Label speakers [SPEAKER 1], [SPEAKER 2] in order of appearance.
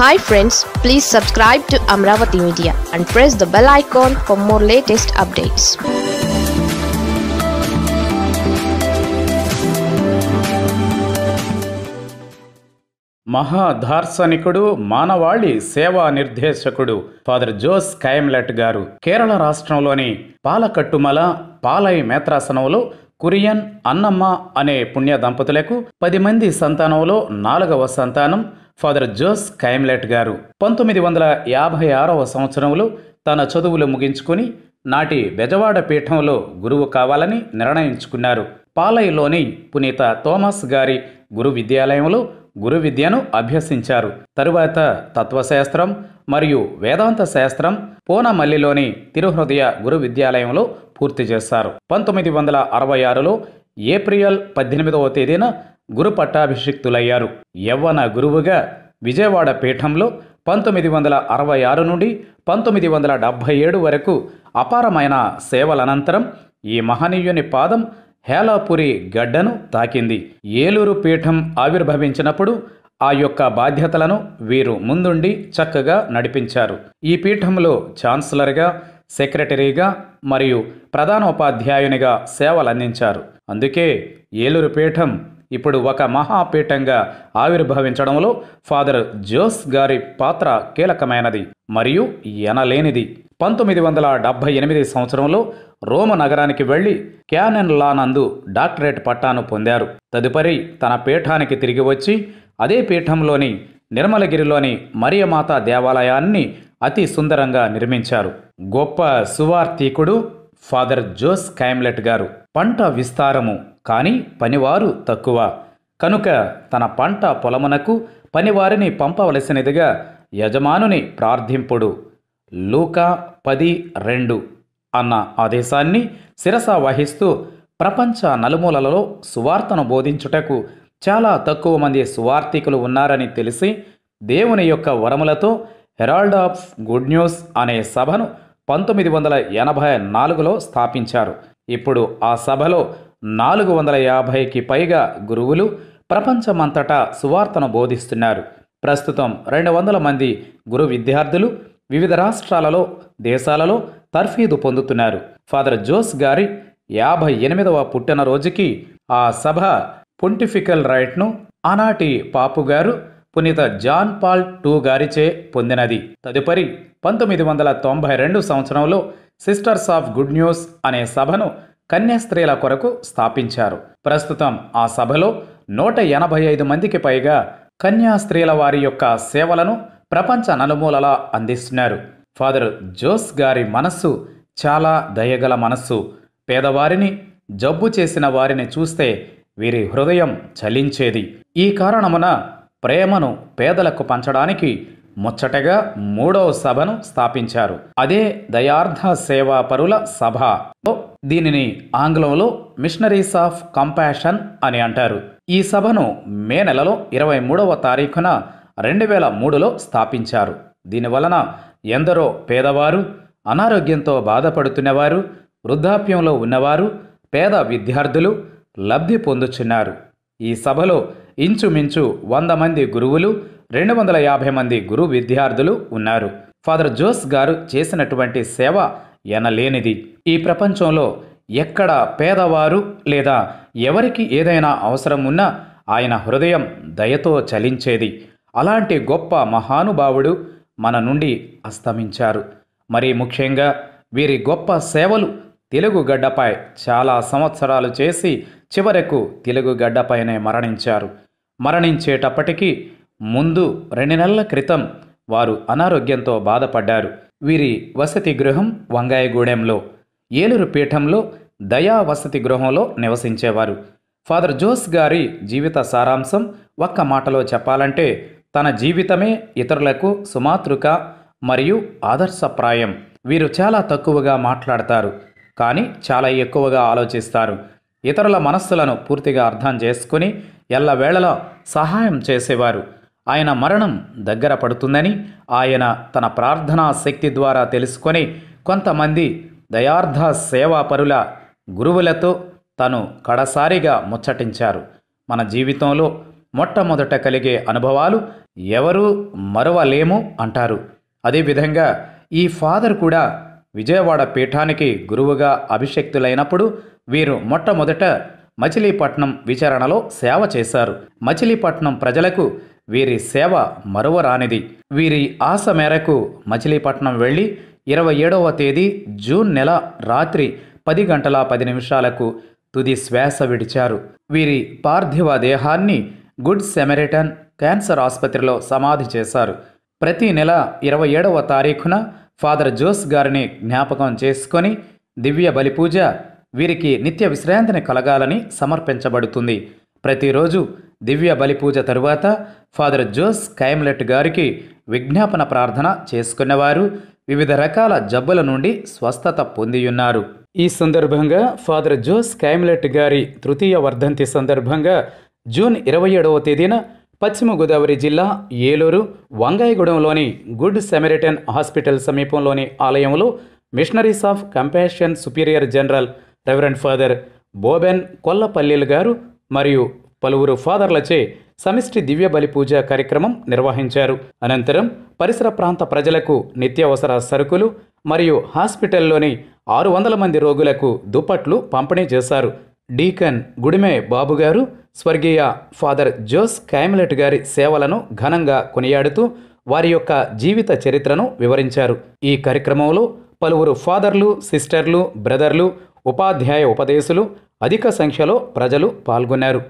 [SPEAKER 1] hi friends please subscribe to Amaravati media and press the bell icon for more latest updates మహా దార్శనికుడు మానవాళి సేవా నిర్దేశకుడు father Jose కైమ్లెట్ గారు కేరళ రాష్ట్రంలోని పాలకట్టుమల పాలై మేత్రాసనంలో కురియన్ అన్నమ్మ అనే పుణ్య దంపతులకు పది మంది సంతానంలో నాలుగవ సంతానం ఫాదర్ జోస్ కైమ్లెట్ గారు పంతొమ్మిది వందల యాభై ఆరవ సంవత్సరంలో తన చదువులు ముగించుకుని నాటి బెజవాడ పీఠంలో గురువు కావాలని నిర్ణయించుకున్నారు పాలయలోని పునీత థోమస్ గారి గురు విద్యాలయంలో గురు విద్యను అభ్యసించారు తరువాత తత్వశాస్త్రం మరియు వేదాంత శాస్త్రం పూనమల్లిలోని తిరుహృదయ గురు విద్యాలయంలో పూర్తి చేశారు పంతొమ్మిది వందల అరవై ఆరులో ఏప్రిల్ పద్దెనిమిదవ తేదీన గురు పట్టాభిషిక్తులయ్యారు యవ్వన గురువుగా విజయవాడ పీఠంలో పంతొమ్మిది వందల అరవై ఆరు నుండి పంతొమ్మిది వందల డెబ్భై ఏడు వరకు అపారమైన సేవలనంతరం ఈ మహనీయుని పాదం హేలాపురి గడ్డను తాకింది ఏలూరు పీఠం ఆవిర్భవించినప్పుడు ఆ యొక్క బాధ్యతలను వీరు ముందుండి చక్కగా నడిపించారు ఈ పీఠంలో ఛాన్సలర్గా సెక్రటరీగా మరియు ప్రధానోపాధ్యాయునిగా సేవలందించారు అందుకే ఏలూరు పీఠం ఇప్పుడు ఒక మహాపీఠంగా ఆవిర్భవించడంలో ఫాదర్ జోస్ గారి పాత్ర కీలకమైనది మరియు ఎనలేనిది పంతొమ్మిది వందల డెబ్భై ఎనిమిది సంవత్సరంలో రోమ నగరానికి వెళ్లి క్యానెన్ లా నందు డాక్టరేట్ పట్టాను పొందారు తదుపరి తన పీఠానికి తిరిగి వచ్చి అదే పీఠంలోని నిర్మలగిరిలోని మరియమాత దేవాలయాన్ని అతి సుందరంగా నిర్మించారు గొప్ప సువార్తీకుడు ఫాదర్ జోస్ కైమ్లెట్ గారు పంట విస్తారము కానీ పనివారు తక్కువ కనుక తన పంట పొలమునకు పనివారిని పంపవలసినదిగా యజమానుని ప్రార్థింపుడు లూకా పది రెండు అన్న ఆదేశాన్ని శిరస వహిస్తూ ప్రపంచ నలుమూలలలో సువార్తను బోధించుటకు చాలా తక్కువ మంది సువార్థికులు ఉన్నారని తెలిసి దేవుని యొక్క వరములతో హెరాల్డ్ ఆఫ్ గుడ్ న్యూస్ అనే సభను పంతొమ్మిది వందల ఎనభై నాలుగులో స్థాపించారు ఇప్పుడు ఆ సభలో నాలుగు వందల యాభైకి పైగా గురువులు ప్రపంచమంతటా సువార్తను బోధిస్తున్నారు ప్రస్తుతం రెండు వందల మంది గురు విద్యార్థులు వివిధ రాష్ట్రాలలో దేశాలలో తర్ఫీదు పొందుతున్నారు ఫాదర్ జోస్ గారి యాభై ఎనిమిదవ పుట్టినరోజుకి ఆ సభ పొంటిఫికల్ రైట్ను ఆనాటి పాపు గారు పునీత జాన్ పాల్ టూ గారిచే పొందినది తదుపరి పంతొమ్మిది వందల తొంభై రెండు సంవత్సరంలో సిస్టర్స్ ఆఫ్ గుడ్ న్యూస్ అనే సభను కన్యాస్త్రీల కొరకు స్థాపించారు ప్రస్తుతం ఆ సభలో నూట ఎనభై ఐదు మందికి పైగా కన్యాస్త్రీల వారి యొక్క సేవలను ప్రపంచ నలుమూలలా అందిస్తున్నారు ఫాదర్ జోస్ గారి మనస్సు చాలా దయగల మనస్సు పేదవారిని జబ్బు చేసిన వారిని చూస్తే వీరి హృదయం చలించేది ఈ కారణమున ప్రేమను పేదలకు పంచడానికి ముచ్చటగా మూడవ సభను స్థాపించారు అదే దయార్థ సేవాపరుల సభ దీనిని ఆంగ్లంలో మిషనరీస్ ఆఫ్ కంపాషన్ అని అంటారు ఈ సభను మే నెలలో ఇరవై మూడవ తారీఖున రెండు వేల మూడులో స్థాపించారు దీనివలన ఎందరో పేదవారు అనారోగ్యంతో బాధపడుతున్నవారు వృద్ధాప్యంలో ఉన్నవారు పేద విద్యార్థులు లబ్ధి పొందుచున్నారు ఈ సభలో ఇంచుమించు వంద మంది గురువులు రెండు వందల యాభై మంది గురు విద్యార్థులు ఉన్నారు ఫాదర్ జోస్ గారు చేసినటువంటి సేవ ఎనలేనిది ఈ ప్రపంచంలో ఎక్కడ పేదవారు లేదా ఎవరికి ఏదైనా అవసరం ఉన్నా ఆయన హృదయం దయతో చలించేది అలాంటి గొప్ప మహానుభావుడు మన నుండి అస్తమించారు మరీ ముఖ్యంగా వీరి గొప్ప సేవలు తెలుగు గడ్డపై చాలా సంవత్సరాలు చేసి చివరకు తెలుగు గడ్డపైనే మరణించారు మరణించేటప్పటికీ ముందు రెండు నెలల క్రితం వారు అనారోగ్యంతో బాధపడ్డారు వీరి వసతి గృహం వంగాయగూడెంలో ఏలూరు పీఠంలో దయా వసతి గృహంలో నివసించేవారు ఫాదర్ జోస్ గారి జీవిత సారాంశం ఒక్క మాటలో చెప్పాలంటే తన జీవితమే ఇతరులకు సుమాతృక మరియు ఆదర్శప్రాయం వీరు చాలా తక్కువగా మాట్లాడతారు కానీ చాలా ఎక్కువగా ఆలోచిస్తారు ఇతరుల మనస్సులను పూర్తిగా అర్థం చేసుకుని ఎల్లవేళలో సహాయం చేసేవారు ఆయన మరణం దగ్గర పడుతుందని ఆయన తన ప్రార్థనా శక్తి ద్వారా తెలుసుకొని కొంతమంది దయార్థ సేవాపరుల గురువులతో తను కడసారిగా ముచ్చటించారు మన జీవితంలో మొట్టమొదట కలిగే అనుభవాలు ఎవరూ మరవలేము అంటారు అదేవిధంగా ఈ ఫాదర్ కూడా విజయవాడ పీఠానికి గురువుగా అభిషక్తులైనప్పుడు వీరు మొట్టమొదట మచిలీపట్నం విచారణలో సేవ చేశారు మచిలీపట్నం ప్రజలకు వీరి సేవ మరువరానిది వీరి ఆశ మేరకు మచిలీపట్నం వెళ్ళి ఇరవై ఏడవ తేదీ జూన్ నెల రాత్రి పది గంటల పది నిమిషాలకు తుది శ్వాస విడిచారు వీరి పార్థివ దేహాన్ని గుడ్ సెమెరిటన్ క్యాన్సర్ ఆసుపత్రిలో సమాధి చేశారు ప్రతి నెల ఇరవై ఏడవ తారీఖున ఫాదర్ జోస్ గారిని జ్ఞాపకం చేసుకొని దివ్య బలి పూజ వీరికి నిత్య విశ్రాంతిని కలగాలని సమర్పించబడుతుంది ప్రతిరోజు దివ్య బలిపూజ తరువాత ఫాదర్ జోస్ కైమ్లెట్ గారికి విజ్ఞాపన ప్రార్థన చేసుకున్నవారు వివిధ రకాల జబ్బుల నుండి స్వస్థత పొందియున్నారు ఈ సందర్భంగా ఫాదర్ జోస్ కైమ్లెట్ గారి తృతీయ వర్ధంతి సందర్భంగా జూన్ ఇరవై ఏడవ తేదీన పశ్చిమ గోదావరి జిల్లా ఏలూరు వంగాయగూడెంలోని గుడ్ సెమెరిటన్ హాస్పిటల్ సమీపంలోని ఆలయంలో missionaries of compassion superior general reverend father Boben Kollapallil గారు మరియు పలువురు ఫాదర్లచే సమిష్టి దివ్య బలి పూజ కార్యక్రమం నిర్వహించారు అనంతరం పరిసర ప్రాంత ప్రజలకు నిత్యావసర సరుకులు మరియు హాస్పిటల్లోని ఆరు వందల మంది రోగులకు దుప్పట్లు పంపిణీ చేశారు డీకన్ గుడిమే బాబుగారు స్వర్గీయ ఫాదర్ జోస్ క్యామిలెట్ గారి సేవలను ఘనంగా కొనియాడుతూ వారి యొక్క జీవిత చరిత్రను వివరించారు ఈ కార్యక్రమంలో పలువురు ఫాదర్లు సిస్టర్లు బ్రదర్లు ఉపాధ్యాయ ఉపదేశులు అధిక సంఖ్యలో ప్రజలు పాల్గొన్నారు